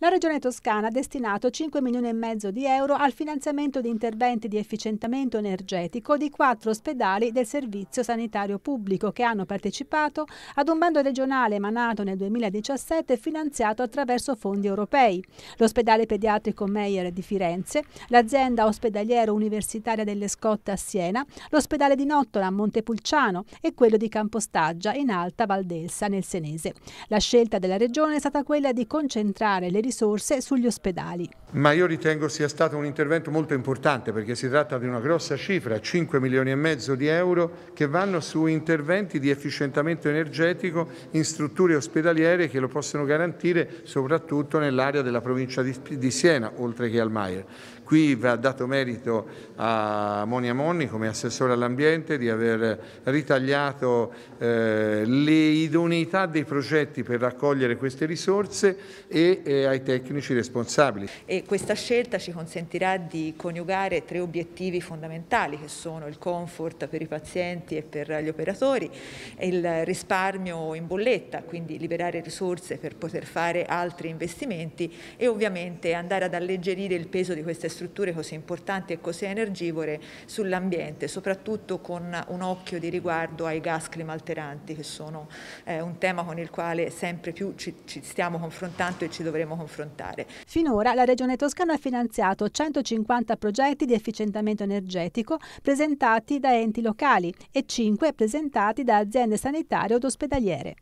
La Regione Toscana ha destinato 5 milioni e mezzo di euro al finanziamento di interventi di efficientamento energetico di quattro ospedali del Servizio Sanitario Pubblico che hanno partecipato ad un bando regionale emanato nel 2017 finanziato attraverso fondi europei. L'ospedale pediatrico Meyer di Firenze, l'azienda ospedaliera universitaria delle Scotte a Siena, l'ospedale di Nottola a Montepulciano e quello di Campostaggia in Alta Valdelsa nel Senese. La scelta della Regione è stata quella di concentrare le risorse sugli ospedali. Ma io ritengo sia stato un intervento molto importante perché si tratta di una grossa cifra, 5 milioni e mezzo di euro, che vanno su interventi di efficientamento energetico in strutture ospedaliere che lo possono garantire soprattutto nell'area della provincia di, Siena, oltre che al Maier. Qui va dato merito a Monia Monni come assessore all'ambiente di aver ritagliato eh, le idoneità dei progetti per raccogliere queste risorse e eh, ai tecnici responsabili. E questa scelta ci consentirà di coniugare tre obiettivi fondamentali che sono il comfort per i pazienti e per gli operatori, il risparmio in bolletta, quindi liberare risorse per poter fare altri investimenti e ovviamente andare ad alleggerire il peso di queste strutture così importanti e così energivore sull'ambiente, soprattutto con un occhio di riguardo ai gas climalteranti che sono eh, un tema con il quale sempre più ci, ci stiamo confrontando e ci dovremo confrontare confrontare. Finora la Regione Toscana ha finanziato 150 progetti di efficientamento energetico presentati da enti locali e 5 presentati da aziende sanitarie ed ospedaliere.